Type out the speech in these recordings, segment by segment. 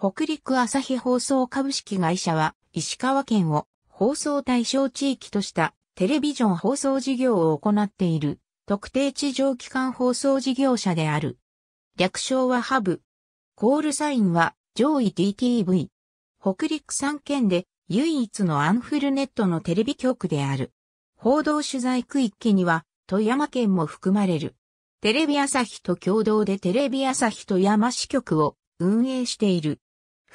北陸朝日放送株式会社は、石川県を放送対象地域としたテレビジョン放送事業を行っている特定地上機関放送事業者である。略称はハブ。コールサインは上位 DTV。北陸3県で唯一のアンフルネットのテレビ局である。報道取材区域には富山県も含まれる。テレビ朝日と共同でテレビ朝日と山市局を運営している。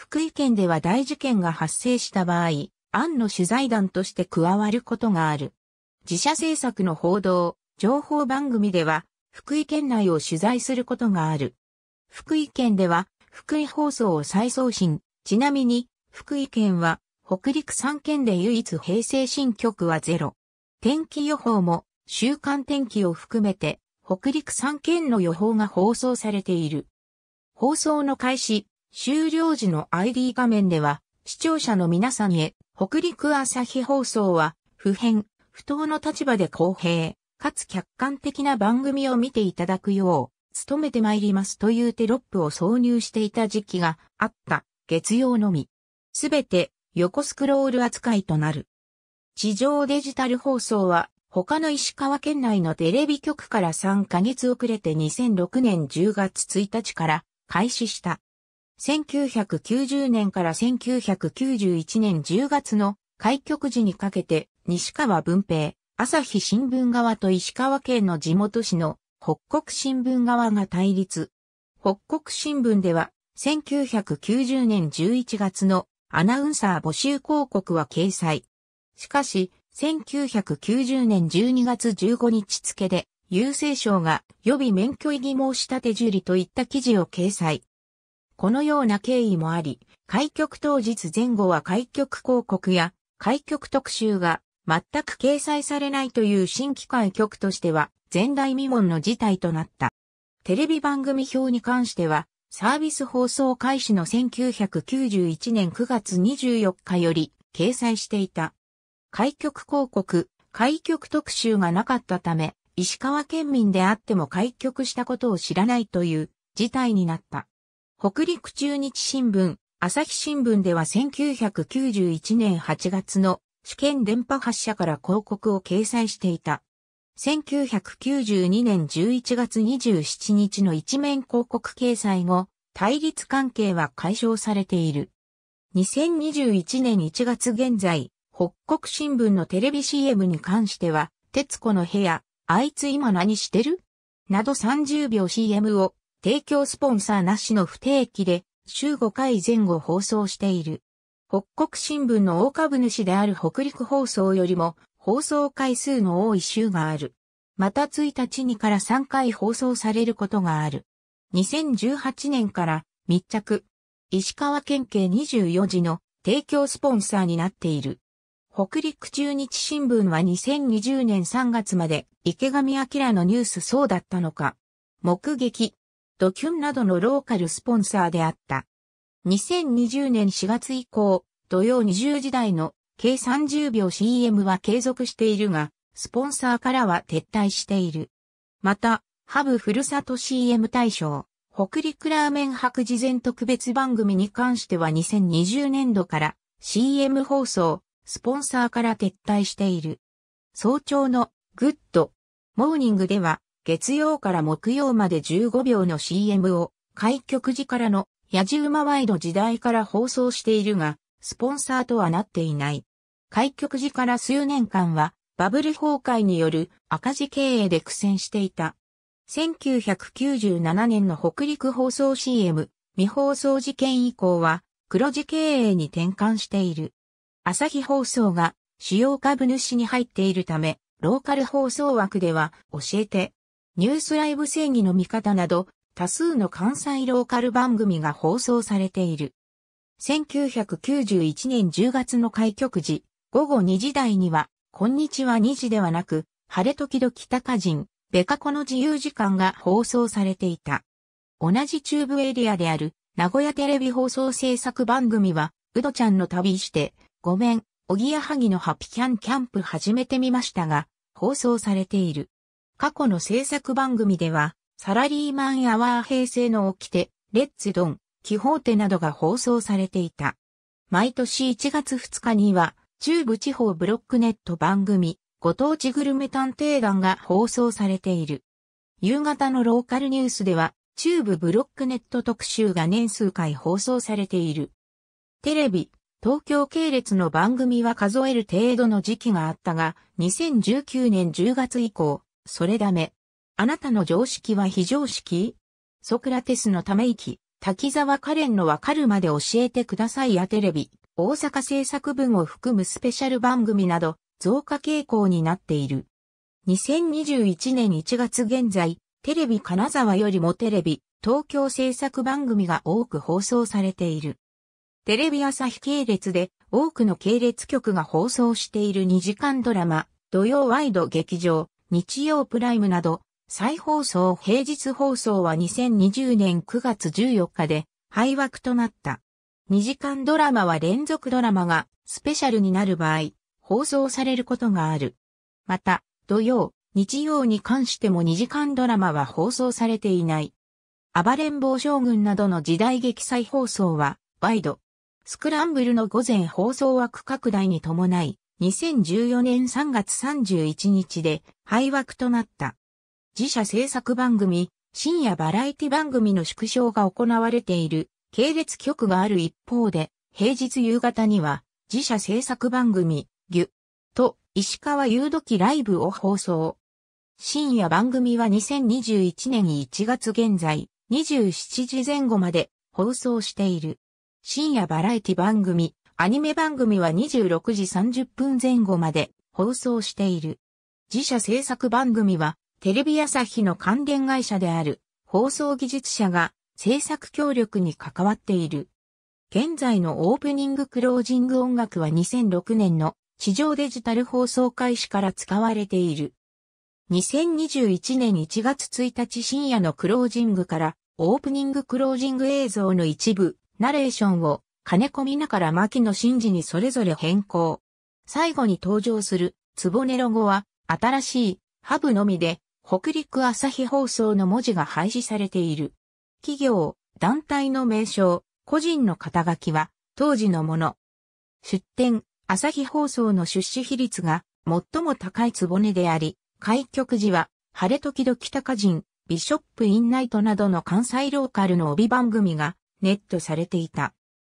福井県では大事件が発生した場合、案の取材団として加わることがある。自社制作の報道、情報番組では、福井県内を取材することがある。福井県では、福井放送を再送信。ちなみに、福井県は、北陸3県で唯一平成新局はゼロ。天気予報も、週間天気を含めて、北陸3県の予報が放送されている。放送の開始、終了時の ID 画面では、視聴者の皆さんへ、北陸朝日放送は、普遍、不当の立場で公平、かつ客観的な番組を見ていただくよう、努めてまいりますというテロップを挿入していた時期があった月曜のみ。すべて横スクロール扱いとなる。地上デジタル放送は他の石川県内のテレビ局から3ヶ月遅れて2006年10月1日から開始した。1990年から1991年10月の開局時にかけて、西川文平、朝日新聞側と石川県の地元紙の北国新聞側が対立。北国新聞では、1990年11月のアナウンサー募集広告は掲載。しかし、1990年12月15日付で、郵政省が予備免許異議申し立て受理といった記事を掲載。このような経緯もあり、開局当日前後は開局広告や開局特集が全く掲載されないという新規開局としては前代未聞の事態となった。テレビ番組表に関しては、サービス放送開始の1991年9月24日より掲載していた。開局広告、開局特集がなかったため、石川県民であっても開局したことを知らないという事態になった。北陸中日新聞、朝日新聞では1991年8月の試験電波発射から広告を掲載していた。1992年11月27日の一面広告掲載後、対立関係は解消されている。2021年1月現在、北国新聞のテレビ CM に関しては、徹子の部屋、あいつ今何してるなど30秒 CM を提供スポンサーなしの不定期で週5回前後放送している。北国新聞の大株主である北陸放送よりも放送回数の多い週がある。また1日にから3回放送されることがある。2018年から密着、石川県警24時の提供スポンサーになっている。北陸中日新聞は2020年3月まで池上明のニュースそうだったのか。目撃、ドキュンなどのローカルスポンサーであった。2020年4月以降、土曜20時台の計30秒 CM は継続しているが、スポンサーからは撤退している。また、ハブふるさと CM 大賞、北陸ラーメン博事前特別番組に関しては2020年度から CM 放送、スポンサーから撤退している。早朝のグッドモーニングでは月曜から木曜まで15秒の CM を、開局時からの、ジウ馬ワイド時代から放送しているが、スポンサーとはなっていない。開局時から数年間は、バブル崩壊による赤字経営で苦戦していた。1997年の北陸放送 CM、未放送事件以降は、黒字経営に転換している。朝日放送が主要株主に入っているため、ローカル放送枠では教えてニュースライブ正義の味方など、多数の関西ローカル番組が放送されている。1991年10月の開局時、午後2時台には、こんにちは2時ではなく、晴れ時々高人、ベカコの自由時間が放送されていた。同じ中部エリアである、名古屋テレビ放送制作番組は、うどちゃんの旅して、ごめん、おぎやはぎのハピキャンキャンプ始めてみましたが、放送されている。過去の制作番組では、サラリーマンアワー平成の掟、レッツドン、キホーテなどが放送されていた。毎年1月2日には、中部地方ブロックネット番組、ご当地グルメ探偵団が放送されている。夕方のローカルニュースでは、中部ブロックネット特集が年数回放送されている。テレビ、東京系列の番組は数える程度の時期があったが、2019年10月以降、それダメ。あなたの常識は非常識ソクラテスのため息、滝沢カレンのわかるまで教えてくださいやテレビ、大阪制作文を含むスペシャル番組など、増加傾向になっている。2021年1月現在、テレビ金沢よりもテレビ、東京制作番組が多く放送されている。テレビ朝日系列で多くの系列局が放送している2時間ドラマ、土曜ワイド劇場、日曜プライムなど、再放送平日放送は2020年9月14日で廃枠となった。2時間ドラマは連続ドラマがスペシャルになる場合、放送されることがある。また、土曜、日曜に関しても2時間ドラマは放送されていない。暴れん坊将軍などの時代劇再放送は、ワイド。スクランブルの午前放送枠拡大に伴い、2014年3月31日で廃枠となった。自社制作番組、深夜バラエティ番組の縮小が行われている系列局がある一方で、平日夕方には自社制作番組、ギュと石川優土記ライブを放送。深夜番組は2021年1月現在27時前後まで放送している。深夜バラエティ番組アニメ番組は26時30分前後まで放送している。自社制作番組はテレビ朝日の関連会社である放送技術者が制作協力に関わっている。現在のオープニングクロージング音楽は2006年の地上デジタル放送開始から使われている。2021年1月1日深夜のクロージングからオープニングクロージング映像の一部、ナレーションを金子美奈から牧野真嗣にそれぞれ変更。最後に登場する、つぼねロゴは、新しい、ハブのみで、北陸朝日放送の文字が廃止されている。企業、団体の名称、個人の肩書きは、当時のもの。出展、朝日放送の出資比率が、最も高いつぼねであり、開局時は、晴れ時々高人、ビショップインナイトなどの関西ローカルの帯番組が、ネットされていた。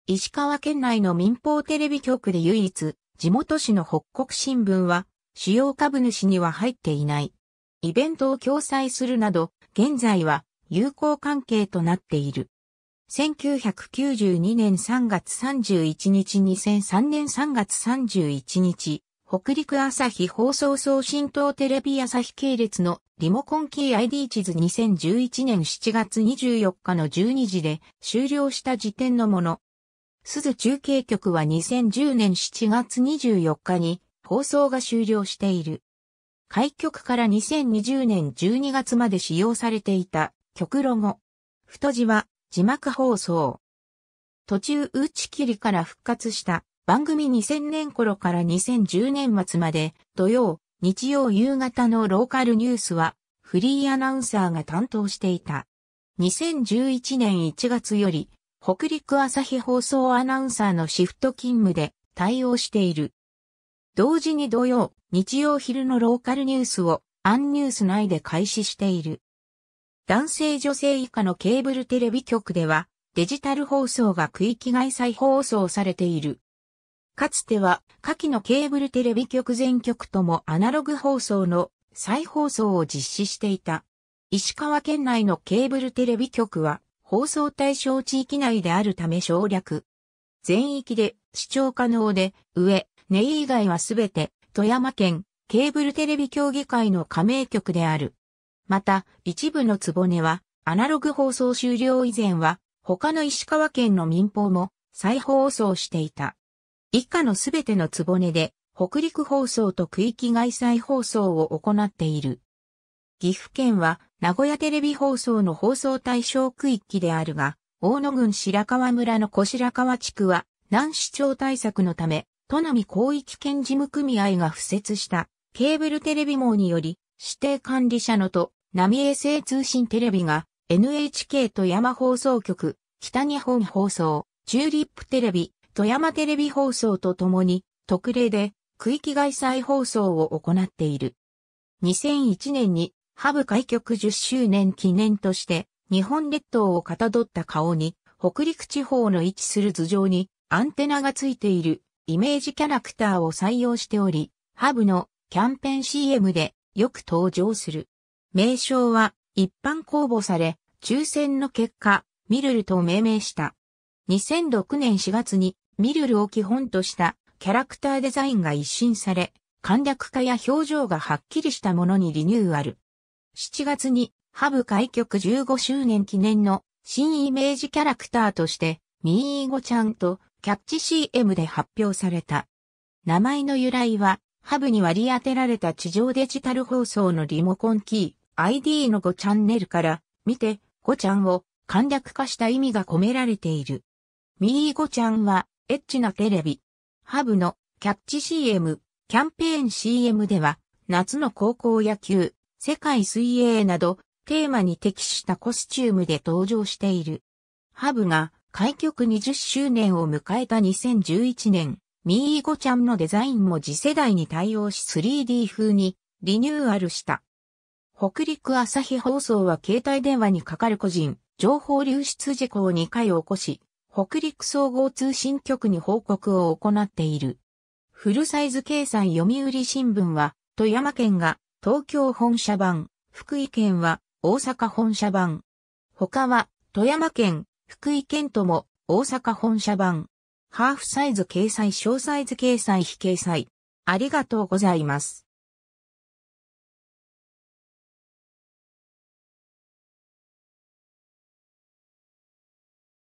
石川県内の民放テレビ局で唯一、地元紙の北国新聞は、主要株主には入っていない。イベントを共催するなど、現在は友好関係となっている。1992年3月31日2003年3月31日、北陸朝日放送送信等テレビ朝日系列のリモコンキー ID 地図2011年7月24日の12時で終了した時点のもの、鈴中継局は2010年7月24日に放送が終了している。開局から2020年12月まで使用されていた曲ロゴ。太字は字幕放送。途中打ち切りから復活した番組2000年頃から2010年末まで土曜、日曜夕方のローカルニュースはフリーアナウンサーが担当していた。2011年1月より北陸朝日放送アナウンサーのシフト勤務で対応している。同時に土曜、日曜昼のローカルニュースをアンニュース内で開始している。男性女性以下のケーブルテレビ局ではデジタル放送が区域外再放送されている。かつては下記のケーブルテレビ局全局ともアナログ放送の再放送を実施していた。石川県内のケーブルテレビ局は放送対象地域内であるため省略。全域で視聴可能で、上、ネイ以外はすべて富山県ケーブルテレビ協議会の加盟局である。また、一部のつぼねは、アナログ放送終了以前は、他の石川県の民放も再放送していた。以下のすべてのつぼねで、北陸放送と区域外再放送を行っている。岐阜県は名古屋テレビ放送の放送対象区域であるが、大野郡白川村の小白川地区は、南市長対策のため、都並広域県事務組合が付設したケーブルテレビ網により、指定管理者のと、並衛星通信テレビが NHK 富山放送局、北日本放送、チューリップテレビ、富山テレビ放送とともに特例で区域外再放送を行っている。2001年にハブ開局10周年記念として、日本列島をかたどった顔に、北陸地方の位置する頭上にアンテナがついているイメージキャラクターを採用しており、ハブのキャンペーン CM でよく登場する。名称は一般公募され、抽選の結果、ミルルと命名した。2006年4月にミルルを基本としたキャラクターデザインが一新され、簡略化や表情がはっきりしたものにリニューアル。7月にハブ開局15周年記念の新イメージキャラクターとして、ミーゴちゃんとキャッチ CM で発表された。名前の由来は、ハブに割り当てられた地上デジタル放送のリモコンキー、ID の5チャンネルから見て、5ちゃんを簡略化した意味が込められている。ミーゴちゃんは、エッチなテレビ。ハブのキャッチ CM、キャンペーン CM では、夏の高校野球、世界水泳などテーマに適したコスチュームで登場している。ハブが開局20周年を迎えた2011年、ミーゴちゃんのデザインも次世代に対応し 3D 風にリニューアルした。北陸朝日放送は携帯電話にかかる個人、情報流出事故を2回起こし、北陸総合通信局に報告を行っている。フルサイズ掲載読売新聞は、富山県が東京本社版、福井県は大阪本社版。他は富山県、福井県とも大阪本社版。ハーフサイズ掲載、小サイズ掲載、非掲載。ありがとうございます。